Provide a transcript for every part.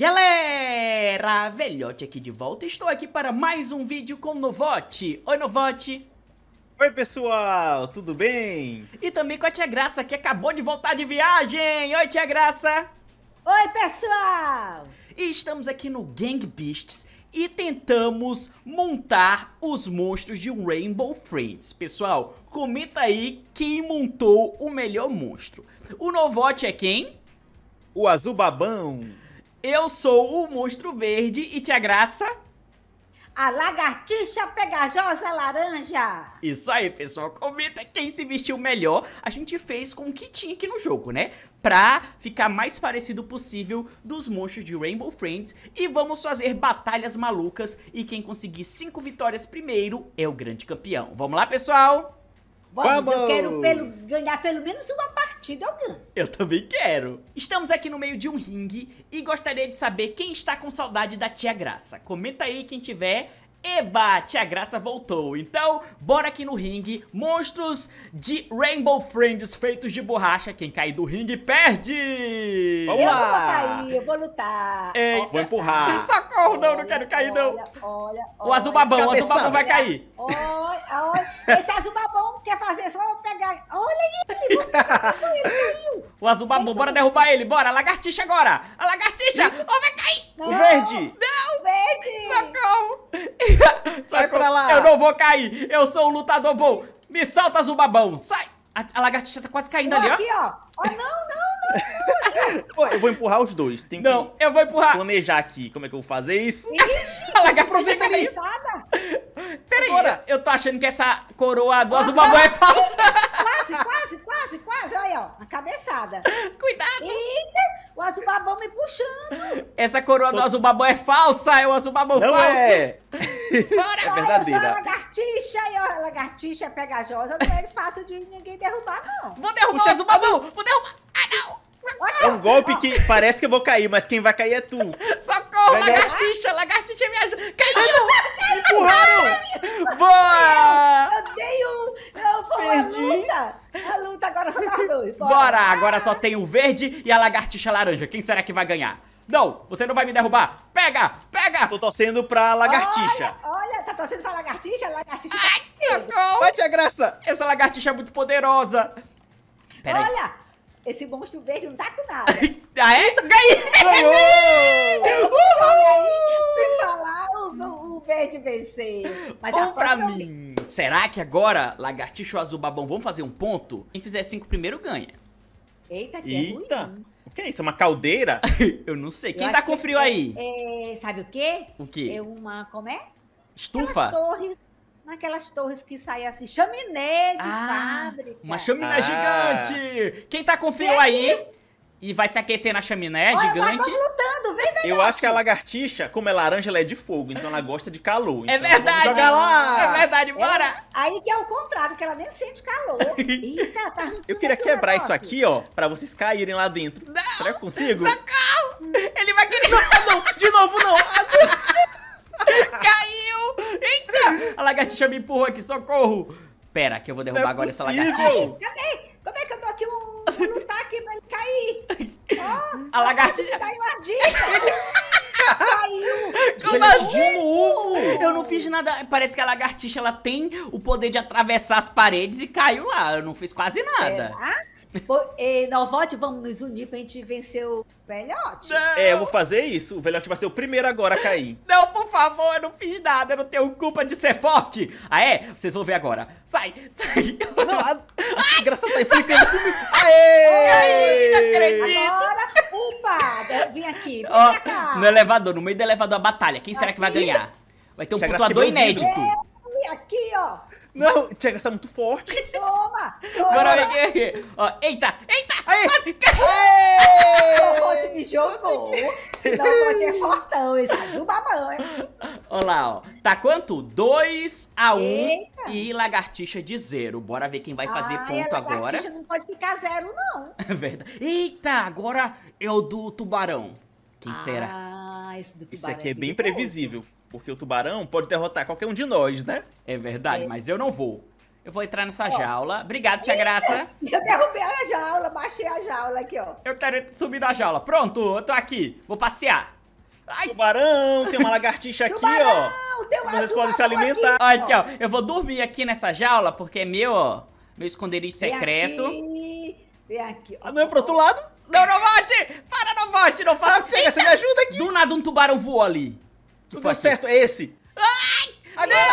Galera, Velhote aqui de volta, estou aqui para mais um vídeo com Novote. Oi, Novote. Oi, pessoal, tudo bem? E também com a Tia Graça, que acabou de voltar de viagem. Oi, Tia Graça. Oi, pessoal. E estamos aqui no Gang Beasts e tentamos montar os monstros de Rainbow Friends. Pessoal, comenta aí quem montou o melhor monstro. O Novote é quem? O Azul Babão. Eu sou o Monstro Verde e Tia Graça. A lagartixa pegajosa laranja. Isso aí, pessoal. Comenta quem se vestiu melhor. A gente fez com o que tinha aqui no jogo, né? Pra ficar mais parecido possível dos monstros de Rainbow Friends. E vamos fazer batalhas malucas. E quem conseguir 5 vitórias primeiro é o grande campeão. Vamos lá, pessoal? Vamos, Vamos, Eu quero pelo, ganhar pelo menos uma partida, eu ganho. Eu também quero. Estamos aqui no meio de um ringue e gostaria de saber quem está com saudade da Tia Graça. Comenta aí quem tiver. Eba, Tia Graça voltou. Então, bora aqui no ringue. Monstros de Rainbow Friends feitos de borracha. Quem cair do ringue perde! Vamos eu lá! Eu vou cair, eu vou lutar. Ei, vou empurrar. Socorro, olha, não, não quero cair, olha, não. Olha, olha, o azul babão, o azul babão vai cair. Oi, oi. Esse azul babão quer fazer só eu pegar. Olha ele! o azul bora derrubar ele, bora! A lagartixa agora! A lagartixa! Oh, vai cair! Não. O verde! Não! Verde! Socorro! Socorro! pra lá! Eu não vou cair! Eu sou um lutador bom! Me solta, azul babão! Sai! A, a lagartixa tá quase caindo Pô, ali, ó. Aqui, ó. Oh, não, não, não, não. Pô, eu vou empurrar os dois. Tem não, que eu vou empurrar. planejar aqui como é que eu vou fazer isso. Ixi, a lagartixa tá agora. Eu tô achando que essa coroa do azul é falsa. Quase, quase, quase, quase. Olha ó. A cabeçada. Cuidado. Eita, o azul babão me puxando. Essa coroa do azul babão é falsa. É o azul babão Não falso. É. Bora. É verdadeira. Olha, lagartixa. E a lagartixa é pegajosa. Não é fácil de ninguém derrubar, não. Vou derrubar, o azul babão. Vou derrubar. Ah, não. É um golpe que parece que eu vou cair, mas quem vai cair é tu. Socorro, vai é lagartixa, dar... lagartixa me ajuda. Caiu! caiu, empurraram! Boa! Eu dei um... Eu, vou Perdi. uma luta. A luta agora só nós dois. Bora. agora só tem o verde e a lagartixa laranja. Quem será que vai ganhar? Não, você não vai me derrubar. Pega, pega. Tô torcendo pra lagartixa. Olha, olha tá torcendo pra lagartixa? Lagartixa tá Ai, tá... Socorro. Bate a graça. Essa lagartixa é muito poderosa. Pera olha, aí. Esse monstro verde não tá com nada. ah, é? Ganhei! Uhul! Se falar, o, o verde venceu. Mas Bom pra mim. Vez. Será que agora, lagartixo azul babão, vamos fazer um ponto? Quem fizer cinco primeiro ganha. Eita, que Eita. É ruim. O que é isso? É uma caldeira? eu não sei. Quem eu tá com é frio é, aí? É, sabe o quê? O quê? É uma... Como é? Estufa? Aquelas torres naquelas torres que saem assim, chaminé de ah, fábrica. Uma chaminé ah. gigante! Quem tá com frio aí e vai se aquecer na chaminé Olha, gigante. lutando, vem, vem. Eu acho que a lagartixa, como é laranja, ela é de fogo, então ela gosta de calor. É então é verdade, jogar lá. É verdade, é, bora. aí que é o contrário, que ela nem sente calor. Eita, tá Eu queria quebrar isso aqui, ó, pra vocês caírem lá dentro. Não, Será que eu consigo? Socorro! Ele vai querer. Não, não, de novo não. Caiu! Eita! A lagartixa me empurrou aqui, socorro! Pera, que eu vou derrubar é agora possível. essa lagartixa. Cadê? Como é que eu tô aqui? Um... Vou lutar tá aqui pra ele cair. Oh, a lagartixa... Caiu tá a dica! Caiu! Como assim? assim? Eu não fiz nada. Parece que a lagartixa ela tem o poder de atravessar as paredes e caiu lá. Eu não fiz quase nada. Será? E Novote, vamos nos unir pra gente vencer o velhote. Não. É, eu vou fazer isso. O velhote vai ser o primeiro agora a cair. Não, por favor, eu não fiz nada. Eu não tenho culpa de ser forte. Ah, é? Vocês vão ver agora. Sai, sai. Não, a, a graça tá implicando comigo. Aê! Aê! Não acredito. Agora, upa. Vem aqui, vem Ó, pra cá. No elevador, no meio do elevador, a batalha. Quem será que vai ganhar? Vai ter um pontuador inédito. É, aqui, ó. Não, chega a ser muito forte. Toma! toma. Bora, aqui, Ó, eita, eita! Aí! O pote me jogou. Não, o pote é fortão, esse azul babão. Olha lá, ó. Tá quanto? 2 a 1 um, e lagartixa de zero. Bora ver quem vai fazer Ai, ponto a agora. lagartixa não pode ficar zero, não. É verdade. Eita, agora é o do tubarão. Quem ah, será? Esse do tubarão. Isso aqui é, é bem previsível. Porque o tubarão pode derrotar qualquer um de nós, né? É verdade, é. mas eu não vou. Eu vou entrar nessa ó. jaula. Obrigado, tia Eita, Graça. Eu derrubei a jaula, baixei a jaula aqui, ó. Eu quero subir na jaula. Pronto, eu tô aqui. Vou passear. Ai. Tubarão, tem uma lagartixa aqui, tubarão, ó. Tem uma Eles podem se alimentar. Aqui, aqui ó. ó. Eu vou dormir aqui nessa jaula, porque é meu, ó. Meu esconderijo secreto. Vem aqui. Vem aqui. Ah, não é pro outro lado? Não, não bote! Para, não bote! Não fala. Chega, ah, você me ajuda aqui! Do nada um tubarão voou ali. Tudo deu certo, é esse. Ai! Adela!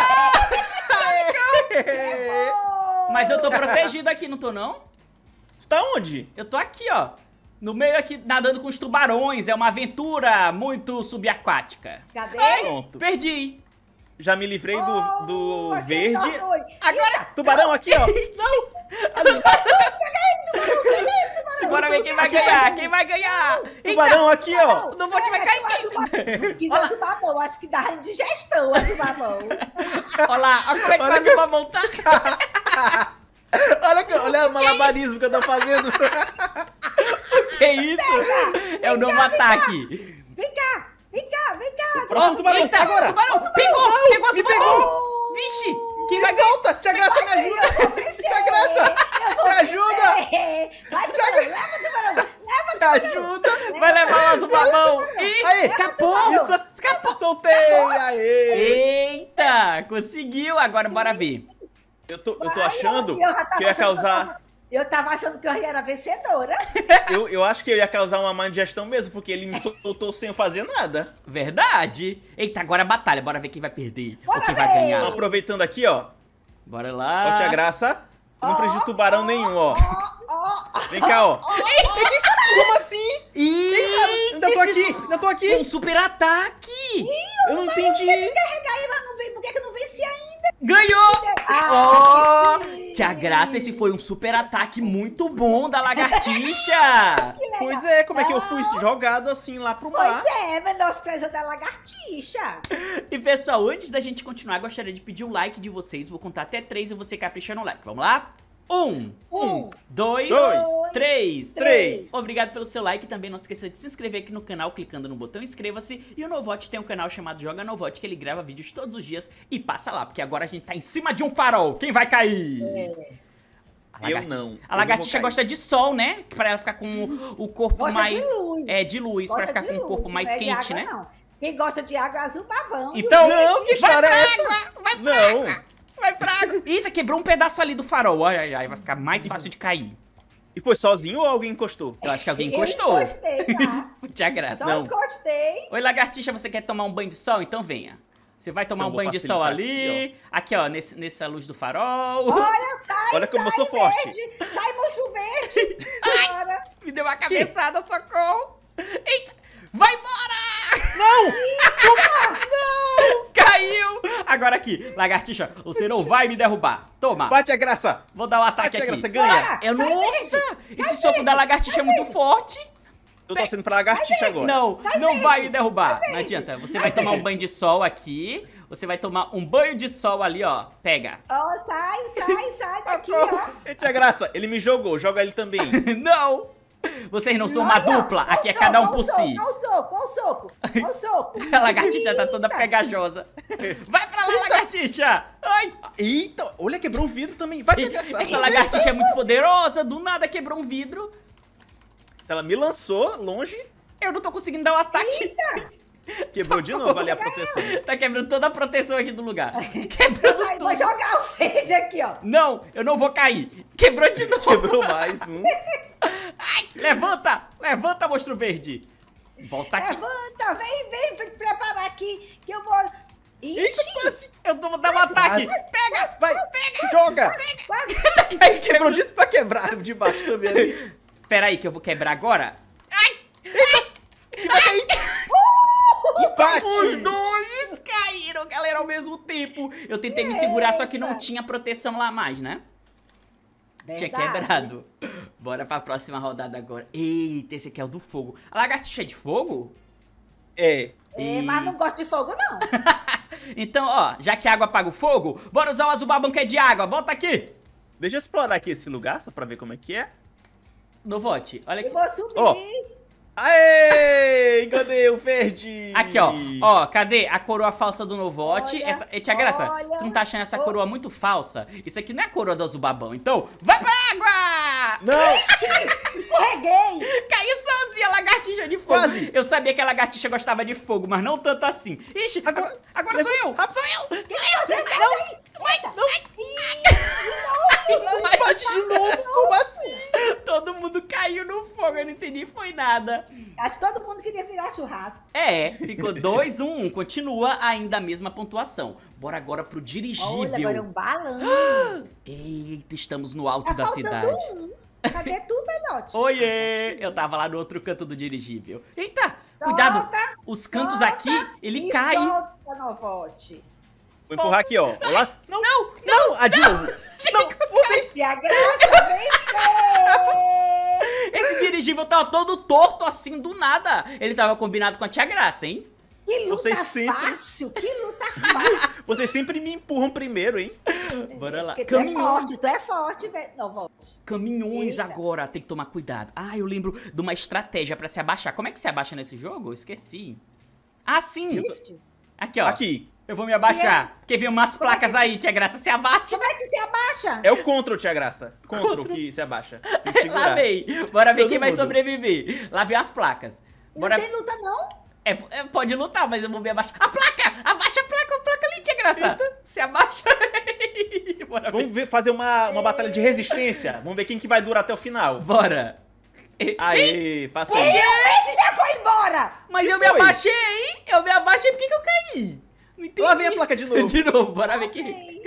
Mas eu tô protegido aqui, não tô não? Tu tá onde? Eu tô aqui, ó. No meio aqui, nadando com os tubarões. É uma aventura muito subaquática. Cadê? Ai, Pronto. perdi. Já me livrei oh, do, tá do verde. Agora, tubarão aqui, ó. não! Tubarão, pega ele, tubarão, pega ele. Segura vem quem vai aqui, ganhar, quem vai ganhar. Então, tubarão aqui, ó. Não vou te vai cair. Quem quiser o mão. acho que dá indigestão a mão. Olha lá, olha como é que olha faz o mamão, tá? olha, que, olha o malabarismo que eu tô fazendo. que isso? Pega, é o novo cá, ataque. Vem cá, vem cá, vem cá. pronto tubarão, Eita, agora. Tubarão, tubarão. Pegou, pegou, pegou. pegou. Vixe. Quem me vai solta! Tia Graça, me ajuda! Tia Graça! Me ajuda! Vai, tubarão, leva, tubarão! Leva, tubarão! Me ajuda! Vai levar o azul babão! Ih, aí, escapou! Isso, escapou! Soltei! Aê! Eita! Conseguiu! Agora bora ver. Eu tô, eu tô achando que ia causar... Eu tava achando que eu era vencedora. eu, eu acho que eu ia causar uma má digestão mesmo, porque ele me soltou sem fazer nada. Verdade. Eita, agora é batalha. Bora ver quem vai perder. Bora ou quem ver. vai ganhar. aproveitando aqui, ó. Bora lá. Forte a graça. Eu não preciso de tubarão nenhum, ó. Vem cá, ó. Como assim? Ih, ainda tô aqui, ainda tô aqui. Um super ataque. Eu não entendi. Por que, que não venci ainda? Ganhou! Ah, oh. Tia Graça, esse foi um super ataque muito bom da lagartixa. pois é, como é que eu fui ah. jogado assim lá pro mar? Pois é, presa da lagartixa. E pessoal, antes da gente continuar, gostaria de pedir o like de vocês. Vou contar até três e você capricha no like. Vamos lá? Um, um dois, dois três, três, Obrigado pelo seu like. Também não esqueça de se inscrever aqui no canal clicando no botão inscreva-se. E o Novote tem um canal chamado Joga Novote que ele grava vídeos todos os dias. E passa lá, porque agora a gente tá em cima de um farol. Quem vai cair? É. Eu não. A lagartixa gosta de sol, né? Pra ela ficar com o, o corpo gosta mais. De luz. É, de luz, gosta pra ficar com o corpo mais é quente, água, né? Não. Quem gosta de água azul, babão. Então, não, que história é essa? não. Água vai Eita, quebrou um pedaço ali do farol. Ai, ai, ai, vai ficar mais fácil de cair. E foi sozinho ou alguém encostou? Eu acho que alguém encostou. Eu encostei, tá? É graça, Só não. encostei. Oi, lagartixa, você quer tomar um banho de sol? Então venha. Você vai tomar um banho de sol ali. Aqui, ó, aqui, ó nesse, nessa luz do farol. Olha, sai, Olha como sai, eu sou forte. sai, mocho verde. Ai, me deu uma cabeçada, que? socorro. Eita, vai embora! Não! não! Agora aqui, lagartixa, você não vai me derrubar. Toma. Bate a graça. Vou dar um ataque Bate aqui. Bate a graça, ganha. Ah, é, nossa, esse soco da lagartixa é muito forte. Eu tô saindo pra lagartixa agora. Não, não vai me derrubar. Não adianta. Você vai tomar um banho de sol aqui. Você vai tomar um banho de sol ali, ó. Pega. Oh, sai, sai, sai daqui, ó. bate a é graça. Ele me jogou. Joga ele também. não. Vocês não são uma não, dupla. Aqui é cada um por si. com soco? Qual soco? Qual soco? a lagartixa tá toda pegajosa. Vai pra lá, Eita. lagartixa! Ai! Eita! Olha, quebrou o vidro também. Vai te Essa Eita. lagartixa é muito poderosa. Do nada quebrou um vidro. Se ela me lançou longe, eu não tô conseguindo dar o um ataque. Eita. Quebrou de novo ali a proteção. Né? Tá quebrando toda a proteção aqui do lugar. Quebrando Ai, Vou jogar o fade aqui, ó. Não, eu não vou cair. Quebrou de novo. Quebrou mais um. Ai, levanta! Levanta, monstro verde! Volta aqui. Levanta, vem, vem, vem preparar aqui que eu vou. Ixi, Ixi quase, eu vou dar um quase, ataque. Quase, pega, quase, vai, pega, joga. Quase, quebrou dito pra quebrar de baixo também ali. Pera aí que eu vou quebrar agora. Ai, ai, ai. Os dois caíram, galera, ao mesmo tempo. Eu tentei Eita. me segurar, só que não tinha proteção lá mais, né? Verdade. Tinha quebrado. Bora pra próxima rodada agora. Eita, esse aqui é o do fogo. A lagartixa é de fogo? É. é. É, mas não gosto de fogo, não. então, ó, já que a água apaga o fogo, bora usar o que é de água. Bota aqui. Deixa eu explorar aqui esse lugar, só pra ver como é que é. Novote, olha aqui. Eu vou subir. Oh. Aê! Enganei o verde! Aqui, ó. Ó, cadê a coroa falsa do Novote? Olha, essa, é, tia Graça, tu não tá achando essa coroa muito falsa? Isso aqui não é a coroa do Azubabão. Então, vai pra água! Não! Escorreguei! Caiu sozinha, lagartixa de fogo. Quase. Eu sabia que a lagartixa gostava de fogo, mas não tanto assim. Ixi, agora, agora sou eu! Sou eu! Sou eu! Não! Ai, não! não! Bate de novo, como assim? Todo mundo caiu no fogo, eu não entendi, foi nada. Acho que todo mundo queria virar churrasco. É, ficou 2, 1, um, continua ainda a mesma pontuação. Bora agora pro dirigível. Olha, agora é um balão. Eita, estamos no alto é da cidade. Um. Cadê tu, Pelote? Oiê! Eu tava lá no outro canto do dirigível. Eita! Solta, cuidado! Os cantos solta, aqui, ele cai. Solta, Novote. Vou empurrar aqui, ó. Olá. Não, não, não, não, Adil. Não, não, vocês... Se a graça Esse dirigível tava tá todo torto assim, do nada. Ele tava combinado com a tia Graça, hein? Que luta Vocês sempre... fácil, que luta fácil. Vocês sempre me empurram primeiro, hein? Bora lá. tu é Caminhões... é forte, tu é forte, velho. Não, volte. Caminhões Eita. agora, tem que tomar cuidado. Ah, eu lembro de uma estratégia pra se abaixar. Como é que se abaixa nesse jogo? Eu esqueci. Ah, sim! Tô... Aqui, ó. Aqui. Eu vou me abaixar. É? Porque vem umas Como placas é que... aí, Tia Graça. Se abaixa. Como é que se abaixa? É o control, Tia Graça. Control, que se abaixa. Que Lá vem. Bora ver Todo quem mundo. vai sobreviver. Lá vem as placas. Bora... Não tem luta, não? É, é, pode lutar, mas eu vou me abaixar. A placa! Abaixa a placa! com a placa ali de engraçado. Eita. Se abaixa bora Vamos ver, fazer uma, uma batalha de resistência. Vamos ver quem que vai durar até o final. Bora. Aí, passei. E o Ed já foi embora. Mas que eu foi? me abaixei, hein? Eu me abaixei, por que, eu caí? Não entendi. Lá vem a placa de novo. De novo, bora ver quem...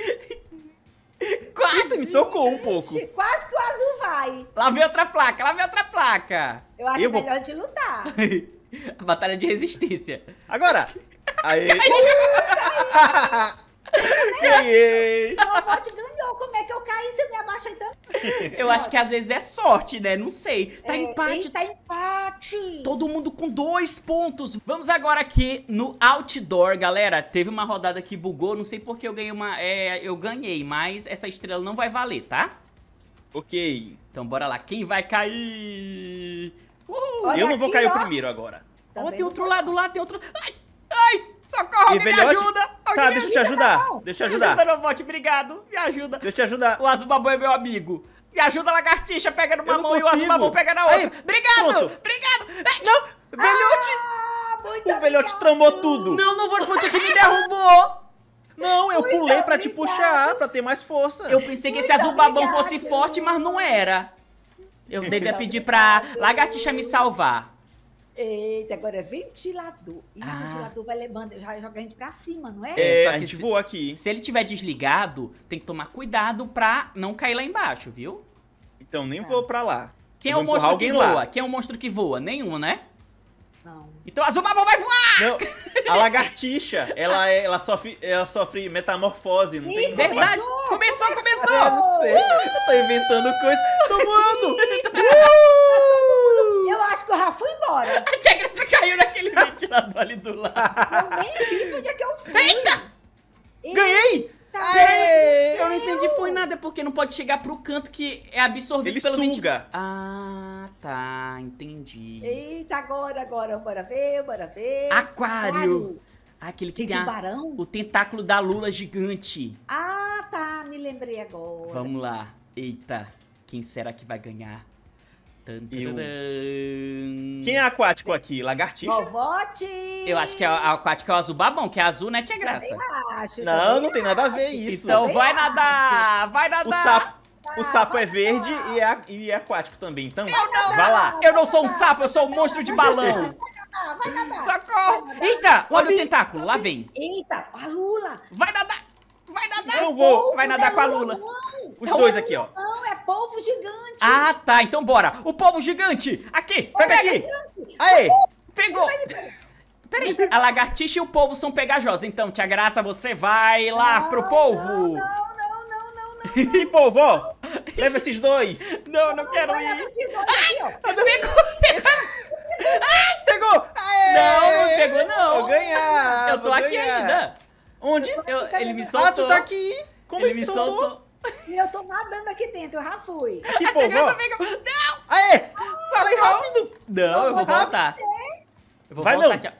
Quase! Isso me tocou um pouco. Quase que o azul vai. Lá vem outra placa, lá vem outra placa. Eu acho eu melhor vou... de lutar. a batalha de resistência. Agora, Aí. Ganhei! Meu avô ganhou. Como é que eu caí se eu me abaixei tanto? Eu acho que às vezes é sorte, né? Não sei. Tá é, empate. Tá empate. Todo mundo com dois pontos. Vamos agora aqui no outdoor, galera. Teve uma rodada que bugou. Não sei porque eu ganhei uma. É, eu ganhei, mas essa estrela não vai valer, tá? Ok. Então bora lá. Quem vai cair? Uhul. eu não vou aqui, cair ó. o primeiro agora. tem outro lado lá, tem outro. Ai! Ai, socorro, e me ajuda! Tá, alguém tá, me deixa eu te ajudar. Não. Deixa eu ajudar. Me ajuda, Novote, obrigado. Me ajuda. Deixa eu te ajudar. O Azubabu é meu amigo. Me ajuda, lagartixa, pega numa mão consigo. e o Azubabu pega na outra. Aí, obrigado, pronto. obrigado. Ai, não, velhote. Ah, o obrigado. velhote trombou tudo. Não, não vou você que me derrubou. Não, eu muito pulei pra obrigado. te puxar, pra ter mais força. Eu pensei que muito esse azul babão fosse forte, mas não era. Eu devia pedir pra lagartixa me salvar. Eita, agora é ventilador. E ah. o ventilador vai levando, já joga a gente pra cima, não é? É, é Só a gente se, voa aqui. Se ele tiver desligado, tem que tomar cuidado pra não cair lá embaixo, viu? Então, nem tá. vou pra lá. Quem Eu é o monstro que voa? Lá. Quem é o monstro que voa? Nenhum, né? Não. Então a Zubabon vai voar! Não, a lagartixa, ela, é, ela, sofre, ela sofre metamorfose, não Ih, tem Verdade! Começou, começou! começou. Eu não sei, eu tô inventando coisa. Tô voando! fora. A tia Graça caiu naquele ventilador ali do lado. Eu nem vi onde é que eu fui. Eita! Eita! Ganhei! Tá Aê! Eu não entendi, foi nada, porque não pode chegar pro canto que é absorvido Ele pelo suga. Ah, tá, entendi. Eita, agora, agora, bora ver, bora ver. Aquário! Aquário. aquele que tem tubarão? A, o tentáculo da lula gigante. Ah, tá, me lembrei agora. Vamos lá. Eita, quem será que vai ganhar? Eu... Quem é aquático aqui? Lagartixa? Novote! Eu acho que é aquático é o azul babão, que é azul, né, Tia Graça? Acho, não, não tem nada a ver isso. Então vai nadar! Vai nadar! O sapo, o sapo é verde e é, e é aquático também, então eu não, vai lá. Eu não sou um sapo, eu sou um monstro de balão. Vai nadar, vai nadar. Socorro! Eita, olha o tentáculo, lá vem. Eita, a lula. Vai nadar! Vai nadar não vou. Polvo, vai nadar né? com a Lula. Não. Os não, dois aqui, ó. Não, é polvo gigante. Ah, tá. Então bora. O polvo gigante. Aqui, pega aqui. Gigante. Aê. Pegou. Peraí, a lagartixa e o polvo são pegajosos. Então, tia Graça, você vai lá não, pro polvo. Não, não, não, não, não. E polvo, ó. Leva esses dois. Não, não, não quero ir. Ai, ah, aqui, eu não Ai, pegou. Aê. Não, não pegou, não. Vou ganhar. Eu tô aqui ganhar. ainda. Onde? Eu, ele me soltou. Ah, tu tá aqui? Como ele, ele me soltou? soltou? E eu tô nadando aqui dentro, eu já fui. que a pô, vem... Não! Aê! Ah, Falei rápido! Não, eu vou voltar. Eu vou Vai voltar não. aqui, ó.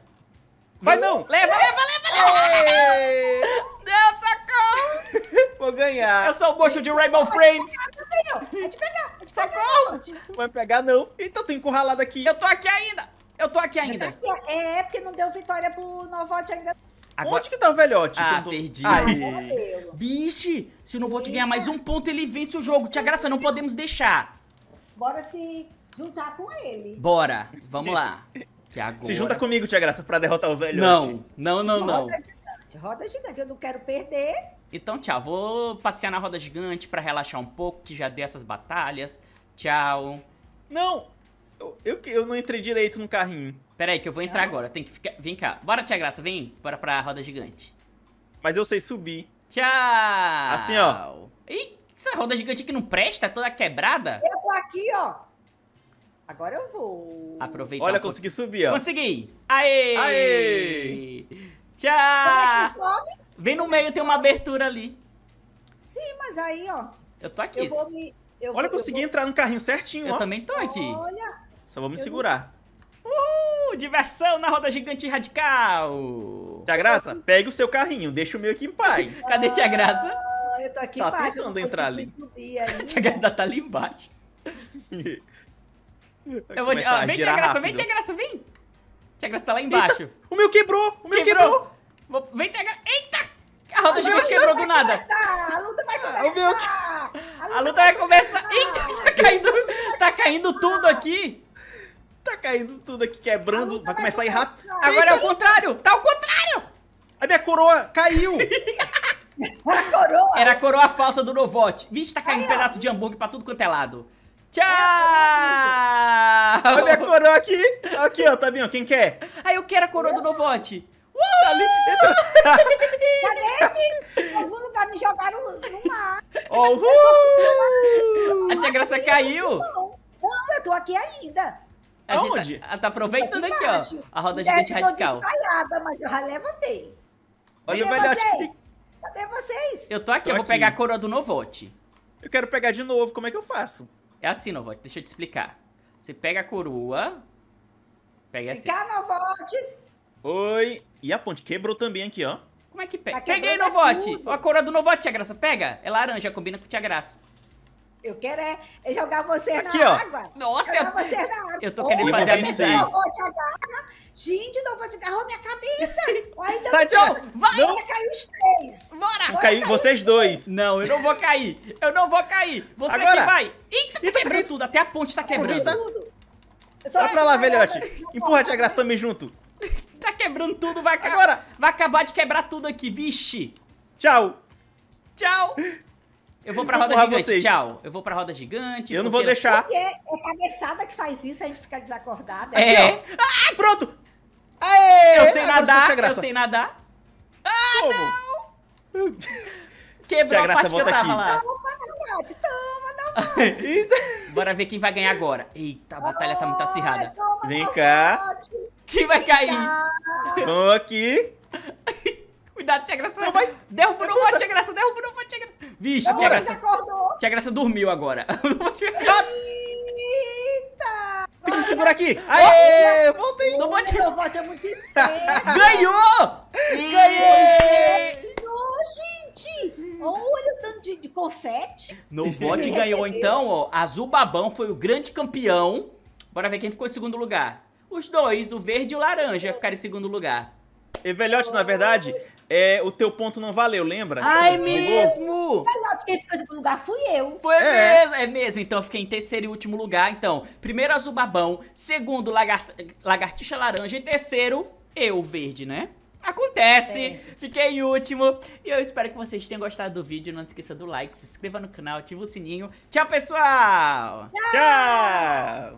Vai não! Leva, leva, leva, leva! Não, socorro! Vou ganhar. Eu sou o bocho de Rainbow Friends. Vai vai pegar. Socorro! Vai pegar não. Então tô encurralado aqui. Eu tô aqui ainda. Eu tô aqui tá ainda. É, porque não deu vitória pro Novote ainda. Agora... Onde que tá o velhote? Ah, tô... perdi. Ai. Bicho, se o Novote ganhar mais um ponto, ele vence o jogo. Tia Graça, não podemos deixar. Bora se juntar com ele. Bora, vamos lá. Agora... Se junta comigo, Tia Graça, pra derrotar o velhote. Não, não, não, não. Roda gigante, roda gigante, eu não quero perder. Então, tchau, vou passear na roda gigante pra relaxar um pouco, que já dei essas batalhas. Tchau. Não, eu, eu, eu não entrei direito no carrinho. Pera aí que eu vou entrar agora. Tem que ficar... Vem cá. Bora, Tia Graça, vem. Bora pra roda gigante. Mas eu sei subir. Tchau. Assim, ó. Ih, essa roda gigante aqui não presta? Toda quebrada? Eu tô aqui, ó. Agora eu vou. Aproveitar. Olha, um consegui subir, ó. Consegui. Aê. Aê. Tchau. É vem no meio, tem uma abertura ali. Sim, mas aí, ó. Eu tô aqui. Eu me... eu Olha, vou, consegui eu vou... entrar no carrinho certinho, eu ó. Eu também tô aqui. Olha. Só vou me segurar. Uhul! Diversão na roda gigante radical! Tia Graça, pegue o seu carrinho, deixa o meu aqui em paz. Cadê Tia ah, Graça? Ah, eu tô aqui tá embaixo. tentando entrar ali. Tia Graça tá ali embaixo. eu vou. Ó, vem, Tia Graça, vem, Tia Graça, vem! Tia Graça tá lá embaixo. Eita, o meu quebrou! O meu quebrou! quebrou. Vem, Tia Graça. Eita! A roda gigante quebrou do nada. Começar, a luta vai começar! O meu... A luta, a luta vai, vai começar! começar. Eita, tá caindo, tá caindo tudo aqui! Tá caindo tudo aqui, quebrando. Vai tá começar a ir rápido. Agora é o contrário. Tá o contrário. A minha coroa caiu. a coroa. Era a coroa falsa do Novote. Vixe, tá caindo Ai, um pedaço de hambúrguer pra tudo quanto é lado. Tchau! Olha a minha coroa aqui. Aqui, ó, tá ó Quem quer? Aí eu quero a coroa do Novote. Uh! Tá ali. Então. Algum lugar me jogaram no mar. Oh, uh! A tia Graça caiu. Não, eu tô aqui ainda. A Aonde? gente tá, ah, tá aproveitando aqui, ó. A roda gigante radical. Falhada, mas eu já levantei. Olha, Cadê, velho, vocês? Que... Cadê vocês? Eu tô aqui, tô eu vou aqui. pegar a coroa do Novote. Eu quero pegar de novo, como é que eu faço? É assim, Novote, deixa eu te explicar. Você pega a coroa. Pega assim. Pegar, Novote! Oi! E a ponte quebrou também aqui, ó. Como é que pega? Tá Peguei, né? Novote! A coroa do Novote, Tia Graça, pega! É laranja, combina com Tia Graça. Eu quero é, jogar você Aqui, na ó. água. Nossa, jogar eu... você na água. Eu tô querendo fazer amizade. Não vou te agarrar. Gente, não vou te agarrar minha cabeça. Ainda Sai, então, John, vai. Não. Ainda caiu os três. Bora. caiu vocês dois. Não, eu não vou cair. Eu não vou cair. Você Agora. que vai. Tá Eita, Eita quebrou tudo. Até a ponte tá, tá quebrando. Só Sai pra lá, velhote. Empurra Tia Graça também junto. tá quebrando tudo. Vai, Agora. vai acabar de quebrar tudo aqui. Vixe. Tchau. Tchau. Eu vou pra roda gigante, vocês. tchau. Eu vou pra roda gigante. Eu não vou deixar. Porque é cabeçada que faz isso, a gente fica desacordada. É. é. Ah, pronto! Aê, eu sei nadar, eu sei nadar. Ah, Como? não! Quebrou a parte que eu tava aqui. lá. Toma, Dalmate, toma, Dalmate. Bora ver quem vai ganhar agora. Eita, a batalha tá muito acirrada. Toma, Vem cá. Quem vai cair? Vamos aqui. cuidado, tia Graça. Não vai. Derruba, não vai, tia Graça. Derruba, não vai, tia Graça. Vixe, tia Graça. Acordou. Tia Graça dormiu agora. Eita! Tem que segurar aqui. Aê! Voltei. Não pode. Meu é muito Ganhou! Ganhou gente! Olha o tanto de, confete. No bot ganhou, então, ó. Azul Babão foi o grande campeão. Bora ver quem ficou em segundo lugar. Os dois, o verde e o laranja, ficaram em segundo lugar. Evelhote, na verdade, é, o teu ponto não valeu, lembra? Ai, então, mesmo! Evelhote, quem ficou em segundo lugar fui eu. Foi é. mesmo, é mesmo. Então, eu fiquei em terceiro e último lugar. Então, primeiro azul babão, segundo lagart... lagartixa laranja e terceiro eu verde, né? Acontece, é. fiquei em último E eu espero que vocês tenham gostado do vídeo Não esqueça do like, se inscreva no canal, ativa o sininho Tchau pessoal! Tchau! Tchau.